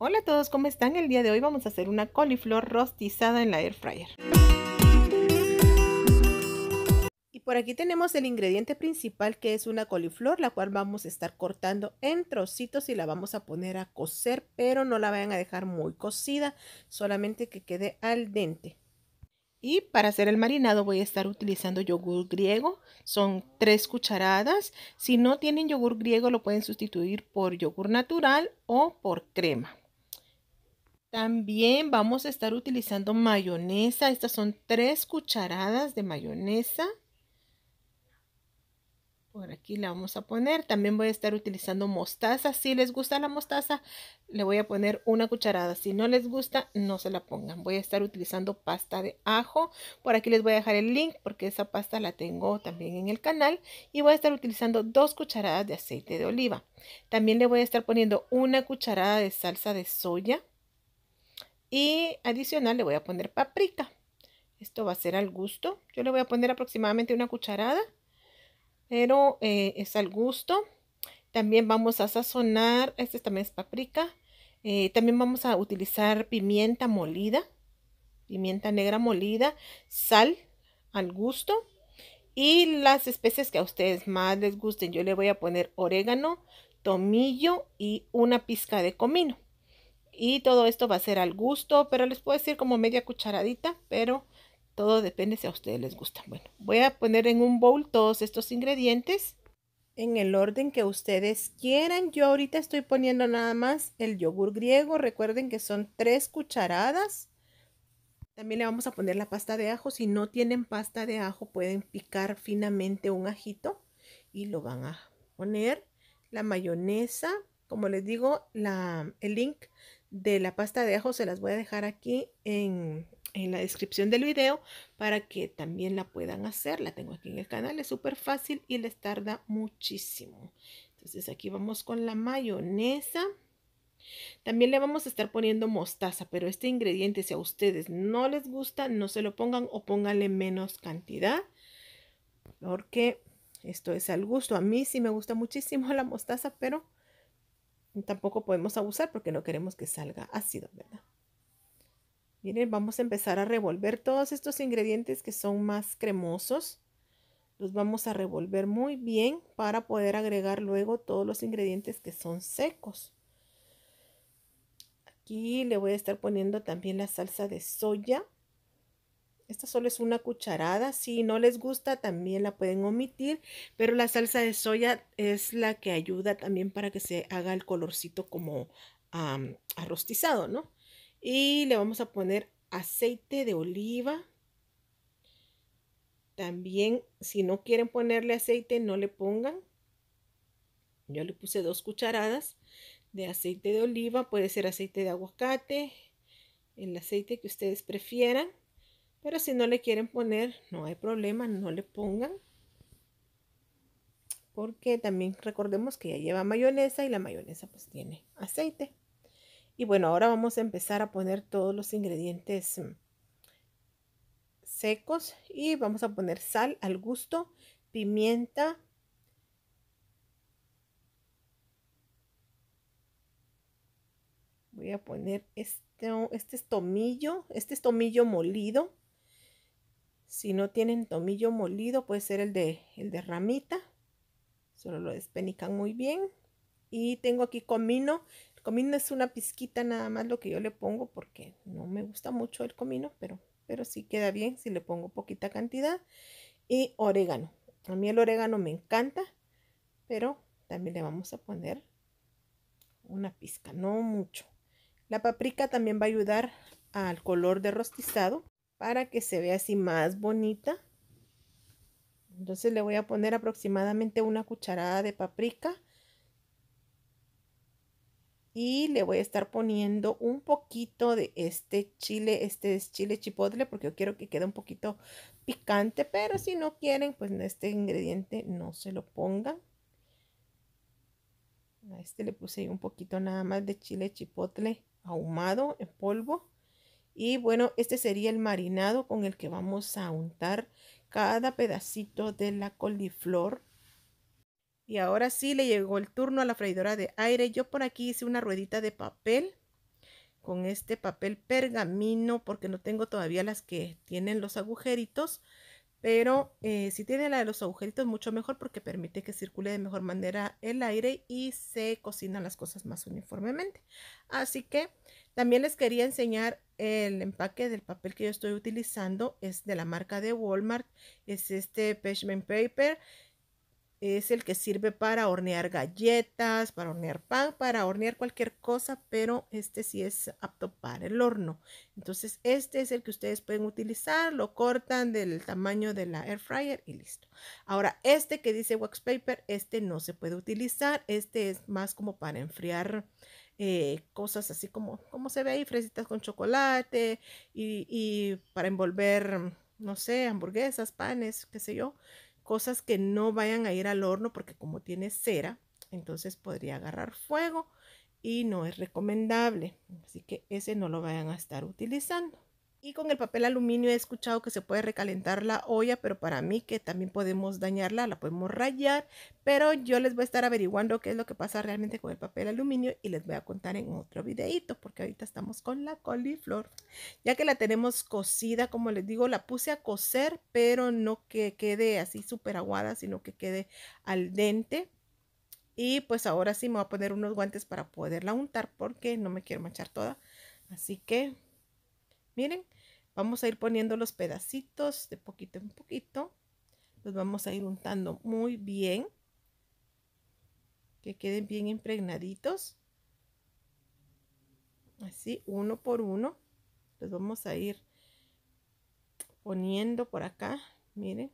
Hola a todos, ¿cómo están? El día de hoy vamos a hacer una coliflor rostizada en la air fryer. Y por aquí tenemos el ingrediente principal que es una coliflor, la cual vamos a estar cortando en trocitos y la vamos a poner a cocer, pero no la vayan a dejar muy cocida, solamente que quede al dente. Y para hacer el marinado voy a estar utilizando yogur griego, son tres cucharadas. Si no tienen yogur griego lo pueden sustituir por yogur natural o por crema. También vamos a estar utilizando mayonesa. Estas son tres cucharadas de mayonesa. Por aquí la vamos a poner. También voy a estar utilizando mostaza. Si les gusta la mostaza, le voy a poner una cucharada. Si no les gusta, no se la pongan. Voy a estar utilizando pasta de ajo. Por aquí les voy a dejar el link porque esa pasta la tengo también en el canal. Y voy a estar utilizando dos cucharadas de aceite de oliva. También le voy a estar poniendo una cucharada de salsa de soya. Y adicional le voy a poner paprika. Esto va a ser al gusto. Yo le voy a poner aproximadamente una cucharada, pero eh, es al gusto. También vamos a sazonar, este también es paprika. Eh, también vamos a utilizar pimienta molida, pimienta negra molida, sal al gusto y las especies que a ustedes más les gusten. Yo le voy a poner orégano, tomillo y una pizca de comino. Y todo esto va a ser al gusto, pero les puedo decir como media cucharadita, pero todo depende si a ustedes les gusta. Bueno, voy a poner en un bowl todos estos ingredientes en el orden que ustedes quieran. Yo ahorita estoy poniendo nada más el yogur griego. Recuerden que son tres cucharadas. También le vamos a poner la pasta de ajo. Si no tienen pasta de ajo, pueden picar finamente un ajito y lo van a poner. La mayonesa, como les digo, la, el link de la pasta de ajo se las voy a dejar aquí en, la descripción del video para que también la puedan hacer. La tengo aquí en el canal, es súper fácil y les tarda muchísimo. Entonces aquí vamos con la mayonesa. También le vamos a estar poniendo mostaza, pero este ingrediente si a ustedes no les gusta, no se lo pongan o pónganle menos cantidad. Porque esto es al gusto. A mí sí me gusta muchísimo la mostaza, pero Tampoco podemos abusar porque no queremos que salga ácido, ¿verdad? Miren, vamos a empezar a revolver todos estos ingredientes que son más cremosos. Los vamos a revolver muy bien para poder agregar luego todos los ingredientes que son secos. Aquí le voy a estar poniendo también la salsa de soya. Esta solo es una cucharada. Si no les gusta, también la pueden omitir. Pero la salsa de soya es la que ayuda también para que se haga el colorcito como arrostizado, ¿no? Y le vamos a poner aceite de oliva. También, si no quieren ponerle aceite, no le pongan. Yo le puse dos cucharadas de aceite de oliva. Puede ser aceite de aguacate, el aceite que ustedes prefieran. Pero si no le quieren poner, no hay problema, no le pongan. Porque también recordemos que ya lleva mayonesa y la mayonesa pues tiene aceite. Y bueno, ahora vamos a empezar a poner todos los ingredientes mm, secos y vamos a poner sal al gusto, pimienta, voy a poner este, este estomillo, este estomillo molido. Si no tienen tomillo molido, puede ser el de, el de ramita. Solo lo despenican muy bien. Y tengo aquí comino. El comino es una pizquita nada más lo que yo le pongo porque no me gusta mucho el comino, pero, pero sí queda bien si le pongo poquita cantidad. Y orégano. A mí el orégano me encanta, pero también le vamos a poner una pizca, no mucho. La paprika también va a ayudar al color de rostizado para que se vea así más bonita. Entonces le voy a poner aproximadamente una cucharada de paprika. Y le voy a estar poniendo un poquito de este chile, este es chile chipotle, porque yo quiero que quede un poquito picante, pero si no quieren, pues este ingrediente no se lo pongan. A este le puse un poquito nada más de chile chipotle ahumado en polvo. Y bueno, este sería el marinado con el que vamos a untar cada pedacito de la coliflor. Y ahora sí le llegó el turno a la freidora de aire. Yo por aquí hice una ruedita de papel con este papel pergamino porque no tengo todavía las que tienen los agujeritos. Pero eh, si tiene la de los agujeritos, mucho mejor porque permite que circule de mejor manera el aire y se cocinan las cosas más uniformemente. Así que también les quería enseñar el empaque del papel que yo estoy utilizando. Es de la marca de Walmart. Es este Peshman Paper es el que sirve para hornear galletas, para hornear pan, para hornear cualquier cosa, pero este sí es apto para el horno. Entonces, este es el que ustedes pueden utilizar, lo cortan del tamaño de la air fryer y listo. Ahora, este que dice wax paper, este no se puede utilizar, este es más como para enfriar eh, cosas así como, como se ve ahí, fresitas con chocolate y, y para envolver, no sé, hamburguesas, panes, qué sé yo cosas que no vayan a ir al horno porque como tiene cera, entonces podría agarrar fuego y no es recomendable. Así que ese no lo vayan a estar utilizando. Y con el papel aluminio he escuchado que se puede recalentar la olla, pero para mí que también podemos dañarla, la podemos rayar, pero yo les voy a estar averiguando qué es lo que pasa realmente con el papel aluminio y les voy a contar en otro videito, porque ahorita estamos con la coliflor. Ya que la tenemos cocida, como les digo, la puse a cocer, pero no que quede así súper aguada, sino que quede al dente. Y pues ahora sí me voy a poner unos guantes para poderla untar porque no me quiero manchar toda. Así que Miren, vamos a ir poniendo los pedacitos de poquito en poquito. Los vamos a ir untando muy bien. Que queden bien impregnaditos. Así, uno por uno. Los vamos a ir poniendo por acá. Miren.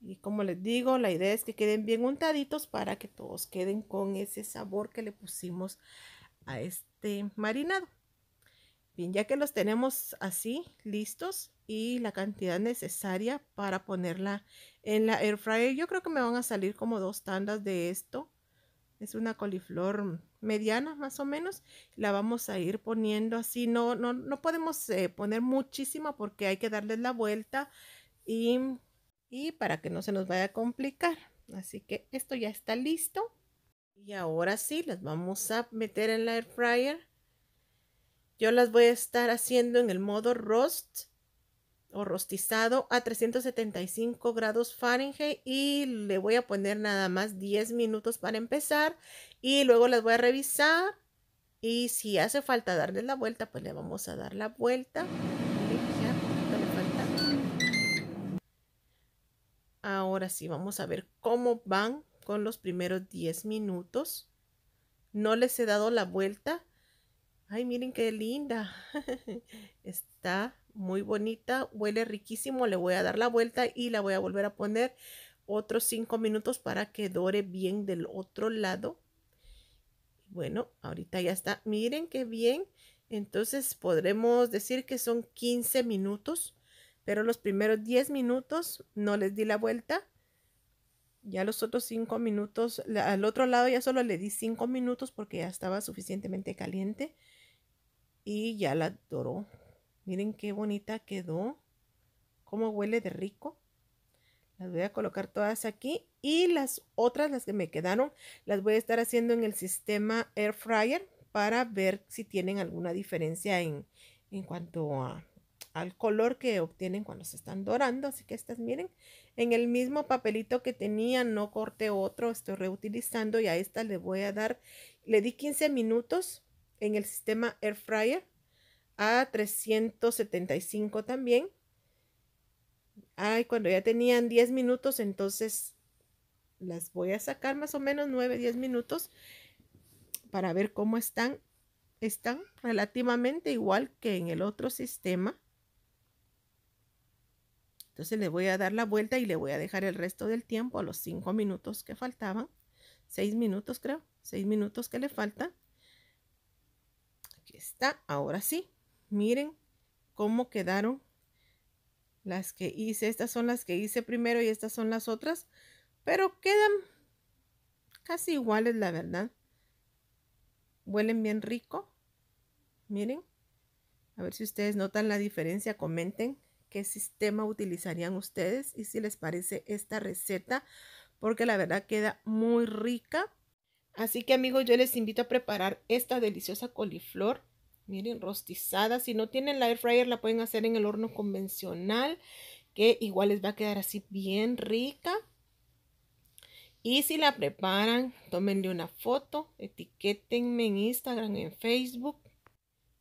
Y como les digo, la idea es que queden bien untaditos para que todos queden con ese sabor que le pusimos a este marinado. Bien, ya que los tenemos así listos y la cantidad necesaria para ponerla en la air fryer, yo creo que me van a salir como dos tandas de esto. Es una coliflor mediana más o menos. La vamos a ir poniendo así. No, no, no podemos eh, poner muchísima porque hay que darles la vuelta y, y para que no se nos vaya a complicar. Así que esto ya está listo. Y ahora sí, las vamos a meter en la air fryer yo las voy a estar haciendo en el modo roast o rostizado a 375 grados Fahrenheit y le voy a poner nada más 10 minutos para empezar y luego las voy a revisar y si hace falta darle la vuelta pues le vamos a dar la vuelta ahora sí vamos a ver cómo van con los primeros 10 minutos no les he dado la vuelta Ay, miren qué linda. Está muy bonita, huele riquísimo. Le voy a dar la vuelta y la voy a volver a poner otros 5 minutos para que dore bien del otro lado. Bueno, ahorita ya está. Miren qué bien. Entonces podremos decir que son 15 minutos, pero los primeros 10 minutos no les di la vuelta. Ya los otros 5 minutos, al otro lado ya solo le di 5 minutos porque ya estaba suficientemente caliente y ya la doró. Miren qué bonita quedó. Cómo huele de rico. Las voy a colocar todas aquí y las otras, las que me quedaron, las voy a estar haciendo en el sistema air fryer para ver si tienen alguna diferencia en, en cuanto al color que obtienen cuando se están dorando. Así que estas, miren, en el mismo papelito que tenía, no corté otro, estoy reutilizando y a esta le voy a dar, le di 15 minutos en el sistema air fryer a 375 también. Ay, cuando ya tenían 10 minutos, entonces las voy a sacar más o menos 9, 10 minutos para ver cómo están. Están relativamente igual que en el otro sistema. Entonces le voy a dar la vuelta y le voy a dejar el resto del tiempo a los 5 minutos que faltaban. 6 minutos creo, 6 minutos que le faltan está. Ahora sí. Miren cómo quedaron las que hice. Estas son las que hice primero y estas son las otras. Pero quedan casi iguales, la verdad. Huelen bien rico. Miren. A ver si ustedes notan la diferencia. Comenten qué sistema utilizarían ustedes y si les parece esta receta. Porque la verdad queda muy rica. Así que amigos, yo les invito a preparar esta deliciosa coliflor. Miren, rostizada. Si no tienen la air fryer, la pueden hacer en el horno convencional, que igual les va a quedar así bien rica. Y si la preparan, tómenle una foto, etiquétenme en Instagram, en Facebook.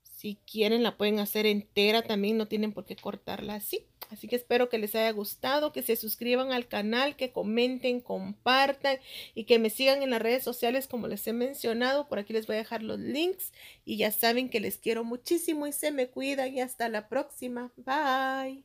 Si quieren, la pueden hacer entera también, no tienen por qué cortarla así. Así que espero que les haya gustado, que se suscriban al canal, que comenten, compartan y que me sigan en las redes sociales como les he mencionado. Por aquí les voy a dejar los links y ya saben que les quiero muchísimo y se me cuidan y hasta la próxima. Bye.